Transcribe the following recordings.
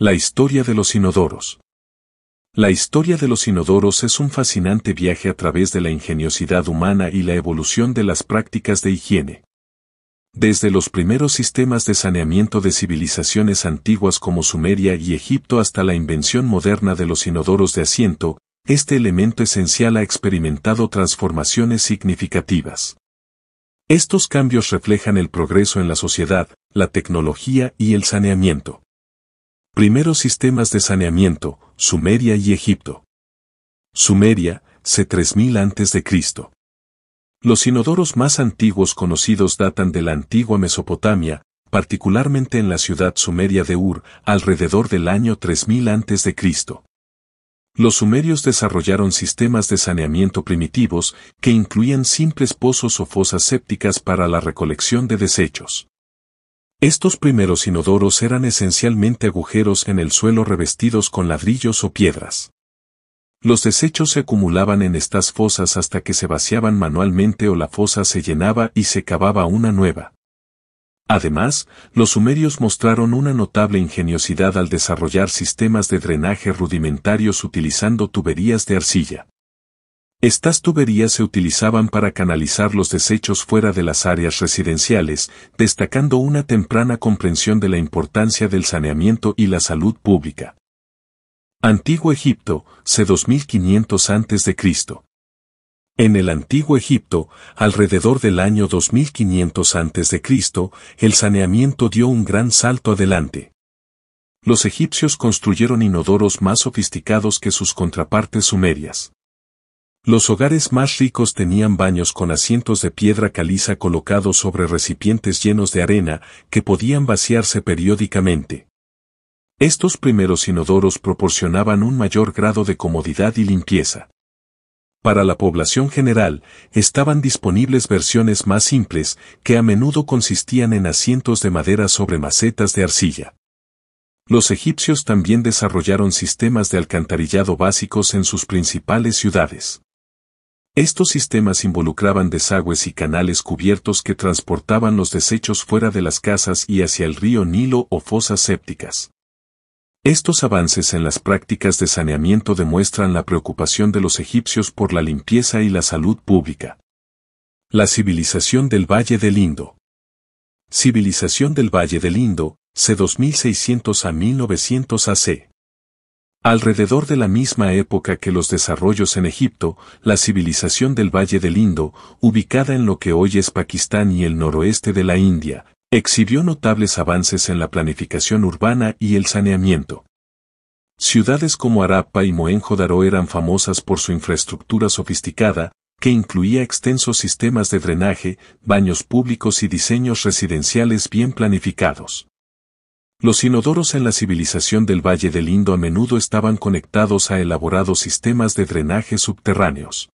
La historia de los inodoros. La historia de los inodoros es un fascinante viaje a través de la ingeniosidad humana y la evolución de las prácticas de higiene. Desde los primeros sistemas de saneamiento de civilizaciones antiguas como Sumeria y Egipto hasta la invención moderna de los inodoros de asiento, este elemento esencial ha experimentado transformaciones significativas. Estos cambios reflejan el progreso en la sociedad, la tecnología y el saneamiento. Primeros sistemas de saneamiento, Sumeria y Egipto. Sumeria, C3000 a.C. Los inodoros más antiguos conocidos datan de la antigua Mesopotamia, particularmente en la ciudad sumeria de Ur, alrededor del año 3000 a.C. Los sumerios desarrollaron sistemas de saneamiento primitivos que incluían simples pozos o fosas sépticas para la recolección de desechos. Estos primeros inodoros eran esencialmente agujeros en el suelo revestidos con ladrillos o piedras. Los desechos se acumulaban en estas fosas hasta que se vaciaban manualmente o la fosa se llenaba y se cavaba una nueva. Además, los sumerios mostraron una notable ingeniosidad al desarrollar sistemas de drenaje rudimentarios utilizando tuberías de arcilla. Estas tuberías se utilizaban para canalizar los desechos fuera de las áreas residenciales, destacando una temprana comprensión de la importancia del saneamiento y la salud pública. Antiguo Egipto, c. 2500 a.C. En el Antiguo Egipto, alrededor del año 2500 a.C., el saneamiento dio un gran salto adelante. Los egipcios construyeron inodoros más sofisticados que sus contrapartes sumerias. Los hogares más ricos tenían baños con asientos de piedra caliza colocados sobre recipientes llenos de arena que podían vaciarse periódicamente. Estos primeros inodoros proporcionaban un mayor grado de comodidad y limpieza. Para la población general, estaban disponibles versiones más simples, que a menudo consistían en asientos de madera sobre macetas de arcilla. Los egipcios también desarrollaron sistemas de alcantarillado básicos en sus principales ciudades. Estos sistemas involucraban desagües y canales cubiertos que transportaban los desechos fuera de las casas y hacia el río Nilo o fosas sépticas. Estos avances en las prácticas de saneamiento demuestran la preocupación de los egipcios por la limpieza y la salud pública. La civilización del Valle del Indo. Civilización del Valle del Indo, C2600 a 1900 AC. Alrededor de la misma época que los desarrollos en Egipto, la civilización del Valle del Indo, ubicada en lo que hoy es Pakistán y el noroeste de la India, exhibió notables avances en la planificación urbana y el saneamiento. Ciudades como Arapa y Mohenjo-Daro eran famosas por su infraestructura sofisticada, que incluía extensos sistemas de drenaje, baños públicos y diseños residenciales bien planificados. Los inodoros en la civilización del Valle del Indo a menudo estaban conectados a elaborados sistemas de drenaje subterráneos.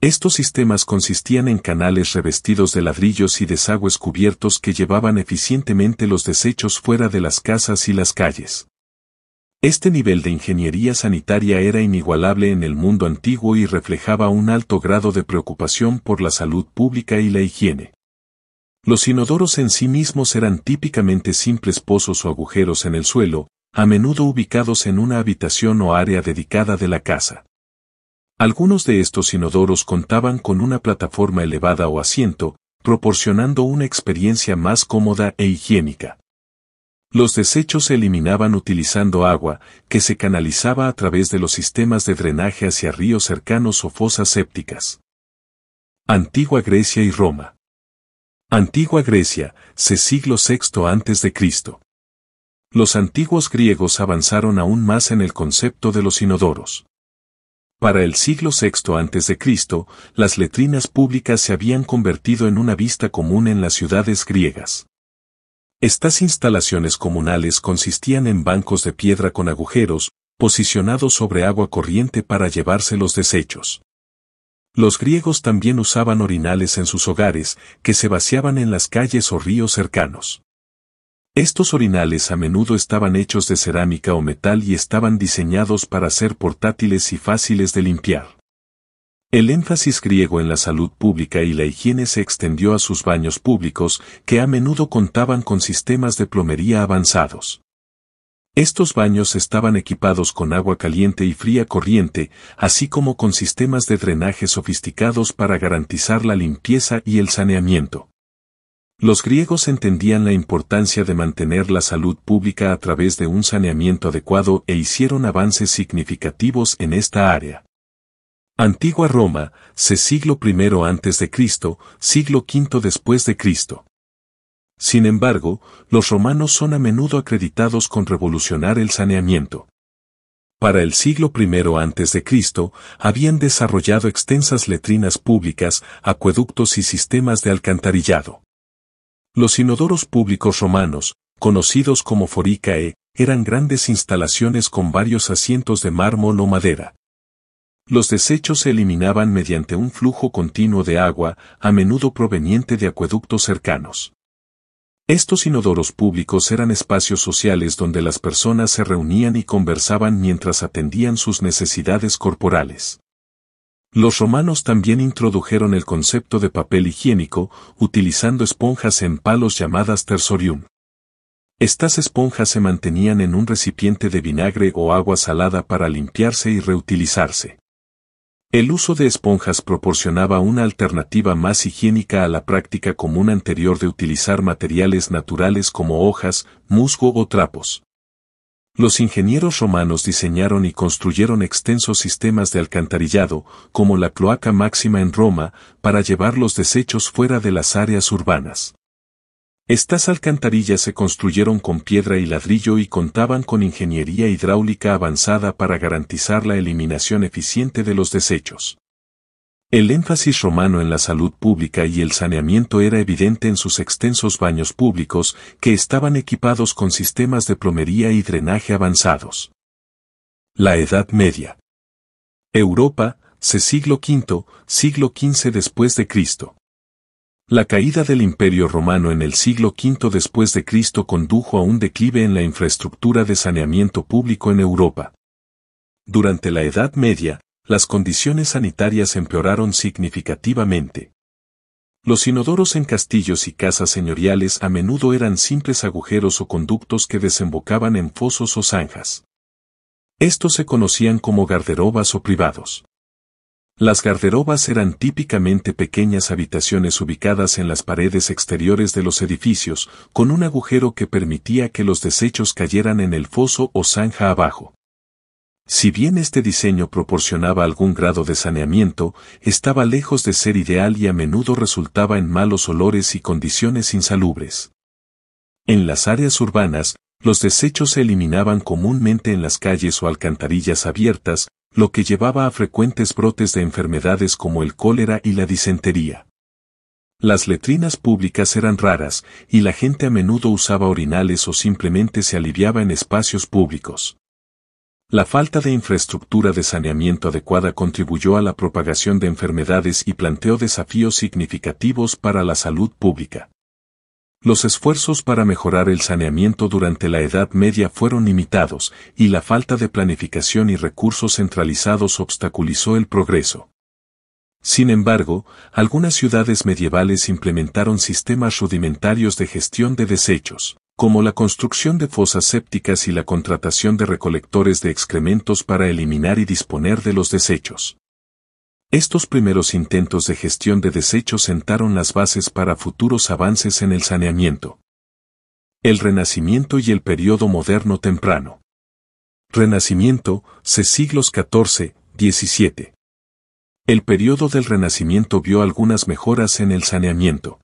Estos sistemas consistían en canales revestidos de ladrillos y desagües cubiertos que llevaban eficientemente los desechos fuera de las casas y las calles. Este nivel de ingeniería sanitaria era inigualable en el mundo antiguo y reflejaba un alto grado de preocupación por la salud pública y la higiene. Los inodoros en sí mismos eran típicamente simples pozos o agujeros en el suelo, a menudo ubicados en una habitación o área dedicada de la casa. Algunos de estos inodoros contaban con una plataforma elevada o asiento, proporcionando una experiencia más cómoda e higiénica. Los desechos se eliminaban utilizando agua, que se canalizaba a través de los sistemas de drenaje hacia ríos cercanos o fosas sépticas. Antigua Grecia y Roma. Antigua Grecia, C siglo VI antes de Cristo. Los antiguos griegos avanzaron aún más en el concepto de los inodoros. Para el siglo VI antes de Cristo, las letrinas públicas se habían convertido en una vista común en las ciudades griegas. Estas instalaciones comunales consistían en bancos de piedra con agujeros, posicionados sobre agua corriente para llevarse los desechos. Los griegos también usaban orinales en sus hogares, que se vaciaban en las calles o ríos cercanos. Estos orinales a menudo estaban hechos de cerámica o metal y estaban diseñados para ser portátiles y fáciles de limpiar. El énfasis griego en la salud pública y la higiene se extendió a sus baños públicos, que a menudo contaban con sistemas de plomería avanzados. Estos baños estaban equipados con agua caliente y fría corriente, así como con sistemas de drenaje sofisticados para garantizar la limpieza y el saneamiento. Los griegos entendían la importancia de mantener la salud pública a través de un saneamiento adecuado e hicieron avances significativos en esta área. Antigua Roma, C siglo I a.C., siglo V después de Cristo. Sin embargo, los romanos son a menudo acreditados con revolucionar el saneamiento. Para el siglo I a.C., habían desarrollado extensas letrinas públicas, acueductos y sistemas de alcantarillado. Los inodoros públicos romanos, conocidos como foricae, eran grandes instalaciones con varios asientos de mármol o madera. Los desechos se eliminaban mediante un flujo continuo de agua, a menudo proveniente de acueductos cercanos. Estos inodoros públicos eran espacios sociales donde las personas se reunían y conversaban mientras atendían sus necesidades corporales. Los romanos también introdujeron el concepto de papel higiénico, utilizando esponjas en palos llamadas tersorium. Estas esponjas se mantenían en un recipiente de vinagre o agua salada para limpiarse y reutilizarse. El uso de esponjas proporcionaba una alternativa más higiénica a la práctica común anterior de utilizar materiales naturales como hojas, musgo o trapos. Los ingenieros romanos diseñaron y construyeron extensos sistemas de alcantarillado, como la cloaca máxima en Roma, para llevar los desechos fuera de las áreas urbanas. Estas alcantarillas se construyeron con piedra y ladrillo y contaban con ingeniería hidráulica avanzada para garantizar la eliminación eficiente de los desechos. El énfasis romano en la salud pública y el saneamiento era evidente en sus extensos baños públicos, que estaban equipados con sistemas de plomería y drenaje avanzados. La Edad Media. Europa, c. siglo V, siglo XV después de Cristo. La caída del Imperio Romano en el siglo V después de Cristo condujo a un declive en la infraestructura de saneamiento público en Europa. Durante la Edad Media, las condiciones sanitarias empeoraron significativamente. Los inodoros en castillos y casas señoriales a menudo eran simples agujeros o conductos que desembocaban en fosos o zanjas. Estos se conocían como garderobas o privados. Las garderobas eran típicamente pequeñas habitaciones ubicadas en las paredes exteriores de los edificios, con un agujero que permitía que los desechos cayeran en el foso o zanja abajo. Si bien este diseño proporcionaba algún grado de saneamiento, estaba lejos de ser ideal y a menudo resultaba en malos olores y condiciones insalubres. En las áreas urbanas, los desechos se eliminaban comúnmente en las calles o alcantarillas abiertas, lo que llevaba a frecuentes brotes de enfermedades como el cólera y la disentería. Las letrinas públicas eran raras, y la gente a menudo usaba orinales o simplemente se aliviaba en espacios públicos. La falta de infraestructura de saneamiento adecuada contribuyó a la propagación de enfermedades y planteó desafíos significativos para la salud pública. Los esfuerzos para mejorar el saneamiento durante la Edad Media fueron limitados, y la falta de planificación y recursos centralizados obstaculizó el progreso. Sin embargo, algunas ciudades medievales implementaron sistemas rudimentarios de gestión de desechos, como la construcción de fosas sépticas y la contratación de recolectores de excrementos para eliminar y disponer de los desechos. Estos primeros intentos de gestión de desechos sentaron las bases para futuros avances en el saneamiento. El Renacimiento y el Período Moderno Temprano. Renacimiento, C siglos XIV, XVII. El periodo del Renacimiento vio algunas mejoras en el saneamiento.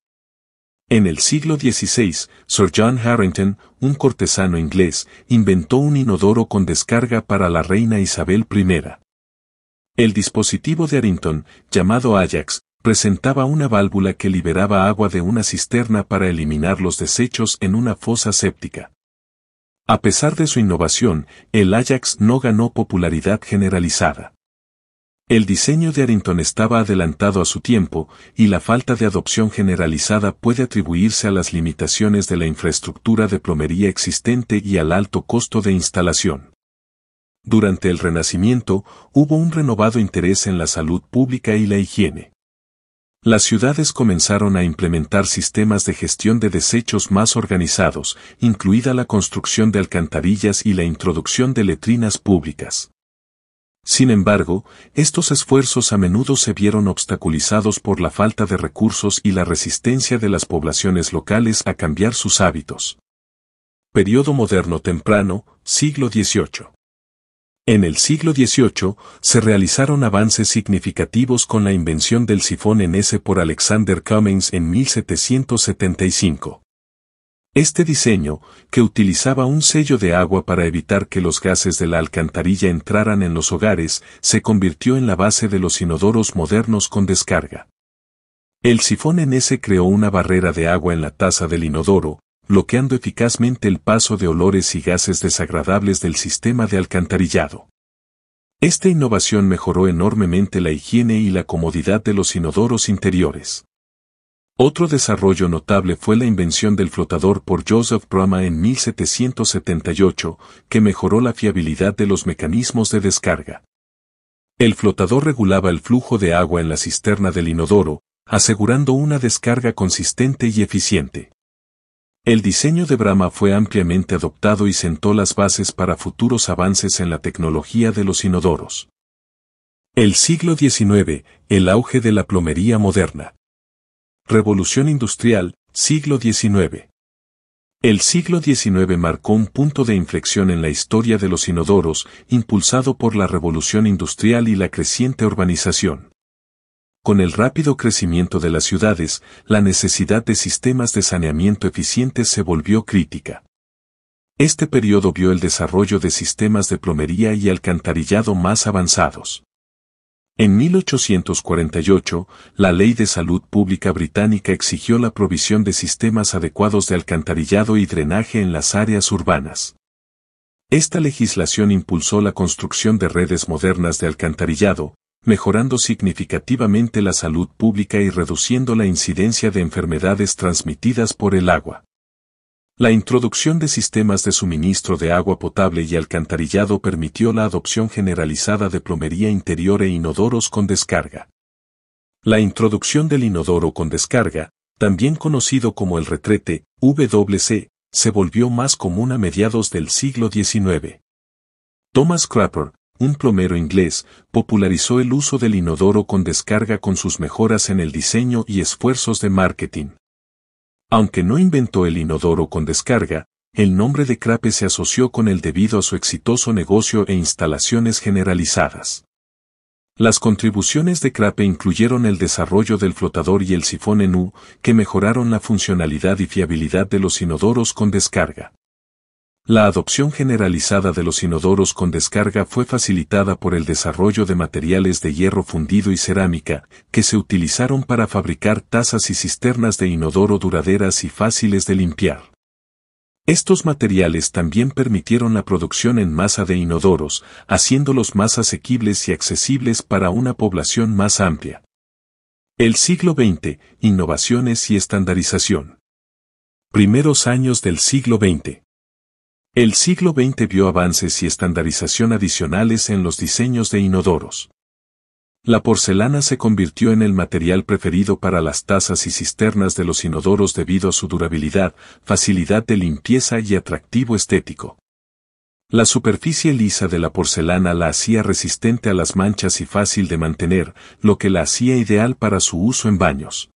En el siglo XVI, Sir John Harrington, un cortesano inglés, inventó un inodoro con descarga para la reina Isabel I. El dispositivo de Arrington, llamado Ajax, presentaba una válvula que liberaba agua de una cisterna para eliminar los desechos en una fosa séptica. A pesar de su innovación, el Ajax no ganó popularidad generalizada. El diseño de Arrington estaba adelantado a su tiempo, y la falta de adopción generalizada puede atribuirse a las limitaciones de la infraestructura de plomería existente y al alto costo de instalación. Durante el Renacimiento, hubo un renovado interés en la salud pública y la higiene. Las ciudades comenzaron a implementar sistemas de gestión de desechos más organizados, incluida la construcción de alcantarillas y la introducción de letrinas públicas. Sin embargo, estos esfuerzos a menudo se vieron obstaculizados por la falta de recursos y la resistencia de las poblaciones locales a cambiar sus hábitos. Periodo moderno temprano, siglo XVIII. En el siglo XVIII se realizaron avances significativos con la invención del sifón en S por Alexander Cummings en 1775. Este diseño, que utilizaba un sello de agua para evitar que los gases de la alcantarilla entraran en los hogares, se convirtió en la base de los inodoros modernos con descarga. El sifón en S creó una barrera de agua en la taza del inodoro, bloqueando eficazmente el paso de olores y gases desagradables del sistema de alcantarillado. Esta innovación mejoró enormemente la higiene y la comodidad de los inodoros interiores. Otro desarrollo notable fue la invención del flotador por Joseph Brahma en 1778, que mejoró la fiabilidad de los mecanismos de descarga. El flotador regulaba el flujo de agua en la cisterna del inodoro, asegurando una descarga consistente y eficiente. El diseño de Brahma fue ampliamente adoptado y sentó las bases para futuros avances en la tecnología de los inodoros. El siglo XIX, el auge de la plomería moderna. Revolución industrial, siglo XIX. El siglo XIX marcó un punto de inflexión en la historia de los inodoros, impulsado por la revolución industrial y la creciente urbanización. Con el rápido crecimiento de las ciudades, la necesidad de sistemas de saneamiento eficientes se volvió crítica. Este periodo vio el desarrollo de sistemas de plomería y alcantarillado más avanzados. En 1848, la Ley de Salud Pública británica exigió la provisión de sistemas adecuados de alcantarillado y drenaje en las áreas urbanas. Esta legislación impulsó la construcción de redes modernas de alcantarillado, mejorando significativamente la salud pública y reduciendo la incidencia de enfermedades transmitidas por el agua. La introducción de sistemas de suministro de agua potable y alcantarillado permitió la adopción generalizada de plomería interior e inodoros con descarga. La introducción del inodoro con descarga, también conocido como el retrete, WC, se volvió más común a mediados del siglo XIX. Thomas Crapper, un plomero inglés, popularizó el uso del inodoro con descarga con sus mejoras en el diseño y esfuerzos de marketing. Aunque no inventó el inodoro con descarga, el nombre de Crape se asoció con él debido a su exitoso negocio e instalaciones generalizadas. Las contribuciones de Crape incluyeron el desarrollo del flotador y el sifón en U, que mejoraron la funcionalidad y fiabilidad de los inodoros con descarga. La adopción generalizada de los inodoros con descarga fue facilitada por el desarrollo de materiales de hierro fundido y cerámica, que se utilizaron para fabricar tazas y cisternas de inodoro duraderas y fáciles de limpiar. Estos materiales también permitieron la producción en masa de inodoros, haciéndolos más asequibles y accesibles para una población más amplia. El siglo XX, innovaciones y estandarización. Primeros años del siglo XX. El siglo XX vio avances y estandarización adicionales en los diseños de inodoros. La porcelana se convirtió en el material preferido para las tazas y cisternas de los inodoros debido a su durabilidad, facilidad de limpieza y atractivo estético. La superficie lisa de la porcelana la hacía resistente a las manchas y fácil de mantener, lo que la hacía ideal para su uso en baños.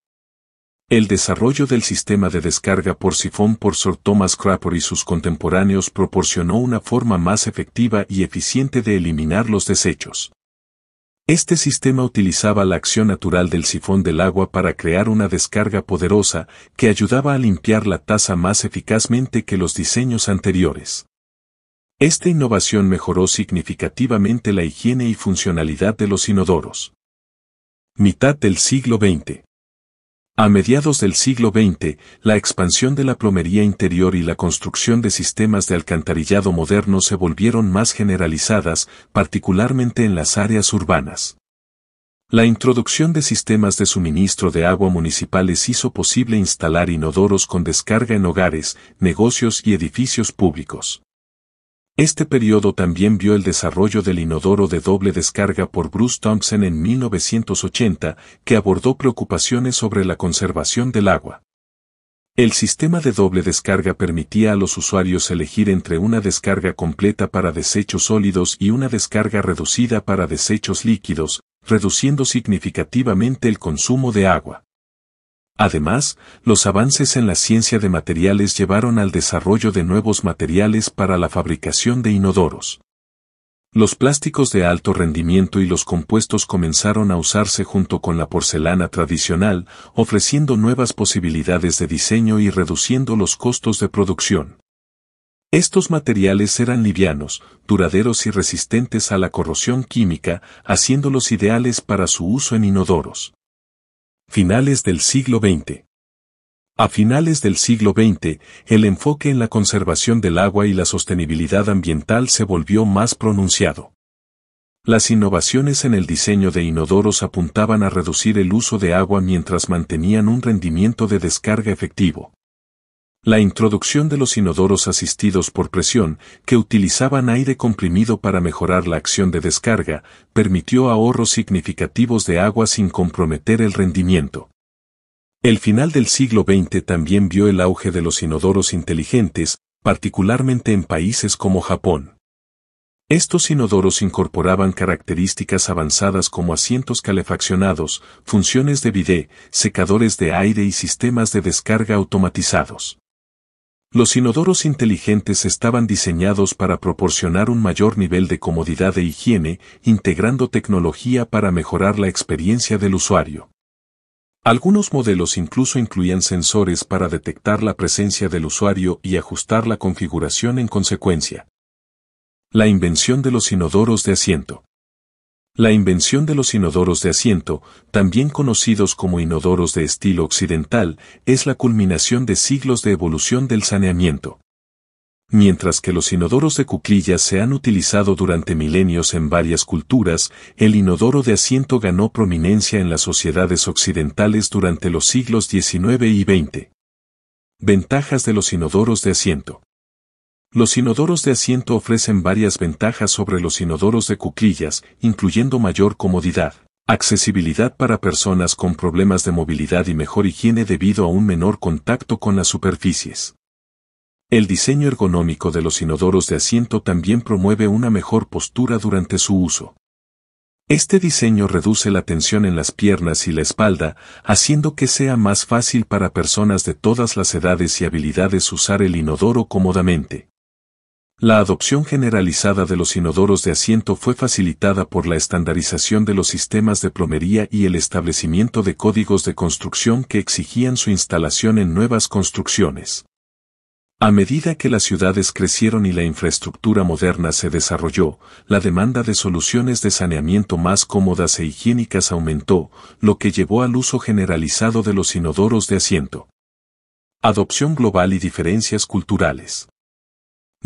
El desarrollo del sistema de descarga por sifón por Sir Thomas Crapper y sus contemporáneos proporcionó una forma más efectiva y eficiente de eliminar los desechos. Este sistema utilizaba la acción natural del sifón del agua para crear una descarga poderosa que ayudaba a limpiar la taza más eficazmente que los diseños anteriores. Esta innovación mejoró significativamente la higiene y funcionalidad de los inodoros. Mitad del siglo XX. A mediados del siglo XX, la expansión de la plomería interior y la construcción de sistemas de alcantarillado moderno se volvieron más generalizadas, particularmente en las áreas urbanas. La introducción de sistemas de suministro de agua municipales hizo posible instalar inodoros con descarga en hogares, negocios y edificios públicos. Este periodo también vio el desarrollo del inodoro de doble descarga por Bruce Thompson en 1980, que abordó preocupaciones sobre la conservación del agua. El sistema de doble descarga permitía a los usuarios elegir entre una descarga completa para desechos sólidos y una descarga reducida para desechos líquidos, reduciendo significativamente el consumo de agua. Además, los avances en la ciencia de materiales llevaron al desarrollo de nuevos materiales para la fabricación de inodoros. Los plásticos de alto rendimiento y los compuestos comenzaron a usarse junto con la porcelana tradicional, ofreciendo nuevas posibilidades de diseño y reduciendo los costos de producción. Estos materiales eran livianos, duraderos y resistentes a la corrosión química, haciéndolos ideales para su uso en inodoros. Finales del siglo XX. A finales del siglo XX, el enfoque en la conservación del agua y la sostenibilidad ambiental se volvió más pronunciado. Las innovaciones en el diseño de inodoros apuntaban a reducir el uso de agua mientras mantenían un rendimiento de descarga efectivo. La introducción de los inodoros asistidos por presión, que utilizaban aire comprimido para mejorar la acción de descarga, permitió ahorros significativos de agua sin comprometer el rendimiento. El final del siglo XX también vio el auge de los inodoros inteligentes, particularmente en países como Japón. Estos inodoros incorporaban características avanzadas como asientos calefaccionados, funciones de bidé, secadores de aire y sistemas de descarga automatizados. Los inodoros inteligentes estaban diseñados para proporcionar un mayor nivel de comodidad e higiene, integrando tecnología para mejorar la experiencia del usuario. Algunos modelos incluso incluían sensores para detectar la presencia del usuario y ajustar la configuración en consecuencia. La invención de los inodoros de asiento. La invención de los inodoros de asiento, también conocidos como inodoros de estilo occidental, es la culminación de siglos de evolución del saneamiento. Mientras que los inodoros de cuclillas se han utilizado durante milenios en varias culturas, el inodoro de asiento ganó prominencia en las sociedades occidentales durante los siglos XIX y XX. Ventajas de los inodoros de asiento. Los inodoros de asiento ofrecen varias ventajas sobre los inodoros de cuclillas, incluyendo mayor comodidad, accesibilidad para personas con problemas de movilidad y mejor higiene debido a un menor contacto con las superficies. El diseño ergonómico de los inodoros de asiento también promueve una mejor postura durante su uso. Este diseño reduce la tensión en las piernas y la espalda, haciendo que sea más fácil para personas de todas las edades y habilidades usar el inodoro cómodamente. La adopción generalizada de los inodoros de asiento fue facilitada por la estandarización de los sistemas de plomería y el establecimiento de códigos de construcción que exigían su instalación en nuevas construcciones. A medida que las ciudades crecieron y la infraestructura moderna se desarrolló, la demanda de soluciones de saneamiento más cómodas e higiénicas aumentó, lo que llevó al uso generalizado de los inodoros de asiento. Adopción global y diferencias culturales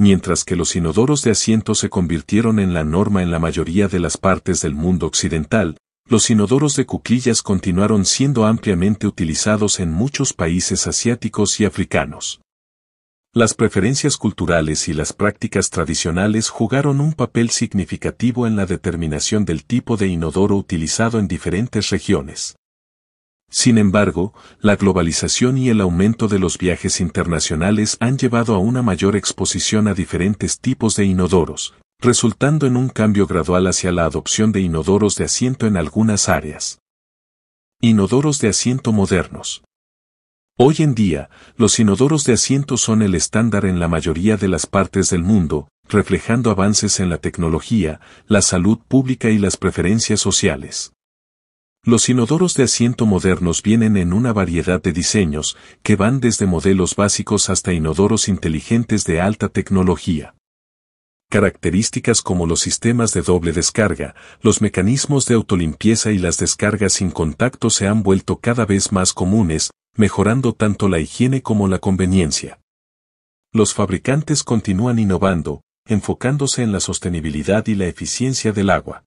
mientras que los inodoros de asiento se convirtieron en la norma en la mayoría de las partes del mundo occidental, los inodoros de cuquillas continuaron siendo ampliamente utilizados en muchos países asiáticos y africanos. Las preferencias culturales y las prácticas tradicionales jugaron un papel significativo en la determinación del tipo de inodoro utilizado en diferentes regiones. Sin embargo, la globalización y el aumento de los viajes internacionales han llevado a una mayor exposición a diferentes tipos de inodoros, resultando en un cambio gradual hacia la adopción de inodoros de asiento en algunas áreas. Inodoros de asiento modernos. Hoy en día, los inodoros de asiento son el estándar en la mayoría de las partes del mundo, reflejando avances en la tecnología, la salud pública y las preferencias sociales. Los inodoros de asiento modernos vienen en una variedad de diseños, que van desde modelos básicos hasta inodoros inteligentes de alta tecnología. Características como los sistemas de doble descarga, los mecanismos de autolimpieza y las descargas sin contacto se han vuelto cada vez más comunes, mejorando tanto la higiene como la conveniencia. Los fabricantes continúan innovando, enfocándose en la sostenibilidad y la eficiencia del agua.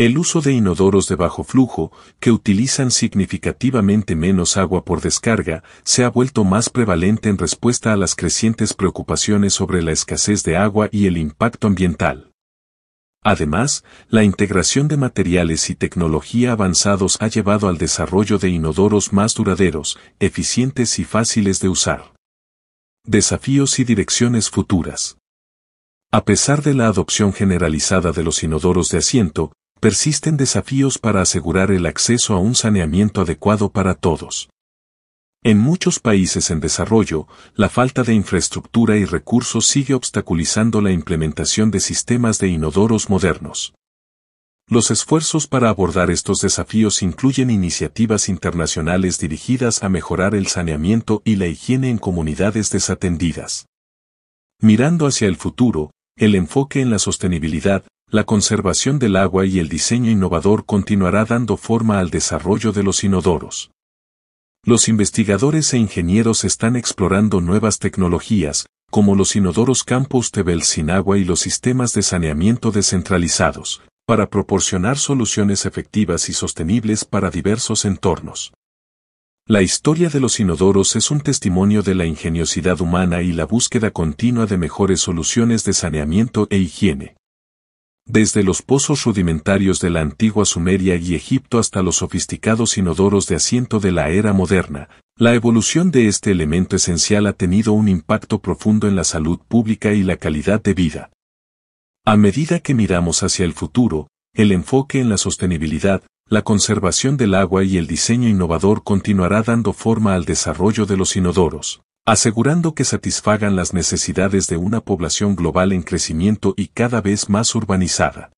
El uso de inodoros de bajo flujo, que utilizan significativamente menos agua por descarga, se ha vuelto más prevalente en respuesta a las crecientes preocupaciones sobre la escasez de agua y el impacto ambiental. Además, la integración de materiales y tecnología avanzados ha llevado al desarrollo de inodoros más duraderos, eficientes y fáciles de usar. Desafíos y direcciones futuras. A pesar de la adopción generalizada de los inodoros de asiento, persisten desafíos para asegurar el acceso a un saneamiento adecuado para todos. En muchos países en desarrollo, la falta de infraestructura y recursos sigue obstaculizando la implementación de sistemas de inodoros modernos. Los esfuerzos para abordar estos desafíos incluyen iniciativas internacionales dirigidas a mejorar el saneamiento y la higiene en comunidades desatendidas. Mirando hacia el futuro, el enfoque en la sostenibilidad, la conservación del agua y el diseño innovador continuará dando forma al desarrollo de los inodoros. Los investigadores e ingenieros están explorando nuevas tecnologías, como los inodoros Campus Tebel sin agua y los sistemas de saneamiento descentralizados, para proporcionar soluciones efectivas y sostenibles para diversos entornos. La historia de los inodoros es un testimonio de la ingeniosidad humana y la búsqueda continua de mejores soluciones de saneamiento e higiene desde los pozos rudimentarios de la antigua Sumeria y Egipto hasta los sofisticados inodoros de asiento de la era moderna, la evolución de este elemento esencial ha tenido un impacto profundo en la salud pública y la calidad de vida. A medida que miramos hacia el futuro, el enfoque en la sostenibilidad, la conservación del agua y el diseño innovador continuará dando forma al desarrollo de los inodoros asegurando que satisfagan las necesidades de una población global en crecimiento y cada vez más urbanizada.